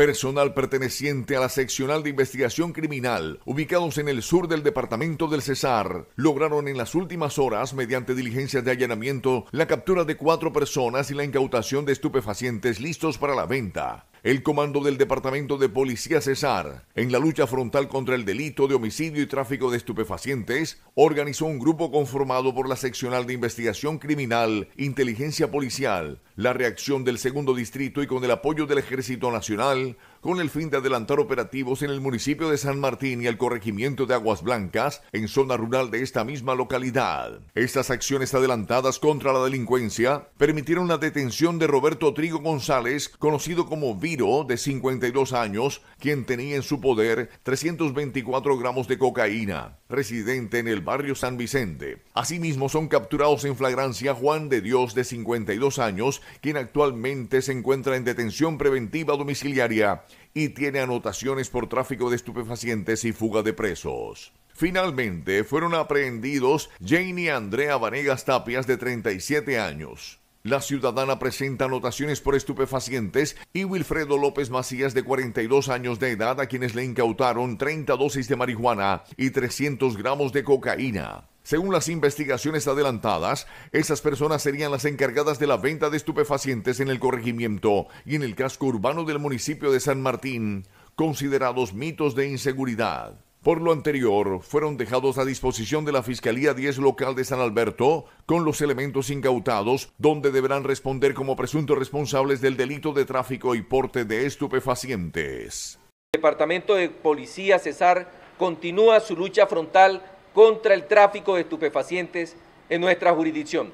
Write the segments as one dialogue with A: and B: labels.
A: personal perteneciente a la seccional de investigación criminal, ubicados en el sur del departamento del Cesar, lograron en las últimas horas, mediante diligencias de allanamiento, la captura de cuatro personas y la incautación de estupefacientes listos para la venta el comando del Departamento de Policía Cesar, en la lucha frontal contra el delito de homicidio y tráfico de estupefacientes, organizó un grupo conformado por la Seccional de Investigación Criminal, Inteligencia Policial, la reacción del Segundo Distrito y con el apoyo del Ejército Nacional, con el fin de adelantar operativos en el municipio de San Martín y el corregimiento de Aguas Blancas en zona rural de esta misma localidad. Estas acciones adelantadas contra la delincuencia permitieron la detención de Roberto Trigo González, conocido como Viro, de 52 años, quien tenía en su poder 324 gramos de cocaína, residente en el barrio San Vicente. Asimismo, son capturados en flagrancia Juan de Dios, de 52 años, quien actualmente se encuentra en detención preventiva domiciliaria y tiene anotaciones por tráfico de estupefacientes y fuga de presos. Finalmente fueron aprehendidos y Andrea Vanegas Tapias de 37 años. La ciudadana presenta anotaciones por estupefacientes y Wilfredo López Macías de 42 años de edad a quienes le incautaron 30 dosis de marihuana y 300 gramos de cocaína. Según las investigaciones adelantadas, esas personas serían las encargadas de la venta de estupefacientes en el corregimiento y en el casco urbano del municipio de San Martín, considerados mitos de inseguridad. Por lo anterior, fueron dejados a disposición de la Fiscalía 10 local de San Alberto con los elementos incautados, donde deberán responder como presuntos responsables del delito de tráfico y porte de estupefacientes.
B: El Departamento de Policía Cesar continúa su lucha frontal contra el tráfico de estupefacientes en nuestra jurisdicción.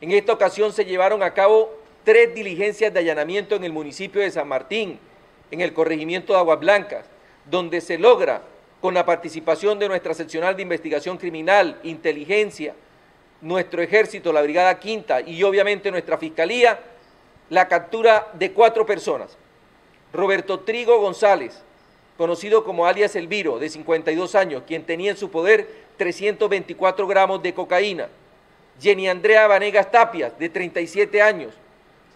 B: En esta ocasión se llevaron a cabo tres diligencias de allanamiento en el municipio de San Martín, en el corregimiento de Aguas Blancas, donde se logra, con la participación de nuestra seccional de investigación criminal, inteligencia, nuestro ejército, la Brigada Quinta y obviamente nuestra fiscalía, la captura de cuatro personas. Roberto Trigo González, conocido como alias Elviro, de 52 años, quien tenía en su poder 324 gramos de cocaína. Jenny Andrea Vanegas Tapias, de 37 años,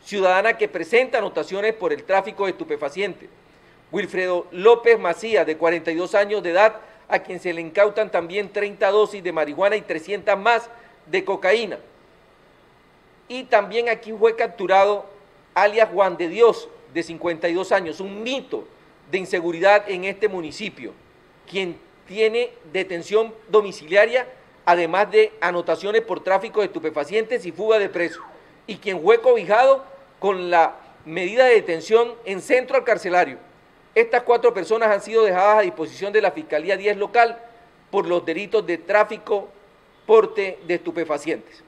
B: ciudadana que presenta anotaciones por el tráfico de estupefacientes. Wilfredo López Macías, de 42 años de edad, a quien se le incautan también 30 dosis de marihuana y 300 más de cocaína. Y también aquí fue capturado alias Juan de Dios, de 52 años, un mito de inseguridad en este municipio, quien tiene detención domiciliaria, además de anotaciones por tráfico de estupefacientes y fuga de presos. Y quien fue cobijado con la medida de detención en centro al carcelario. Estas cuatro personas han sido dejadas a disposición de la Fiscalía 10 local por los delitos de tráfico, porte de estupefacientes.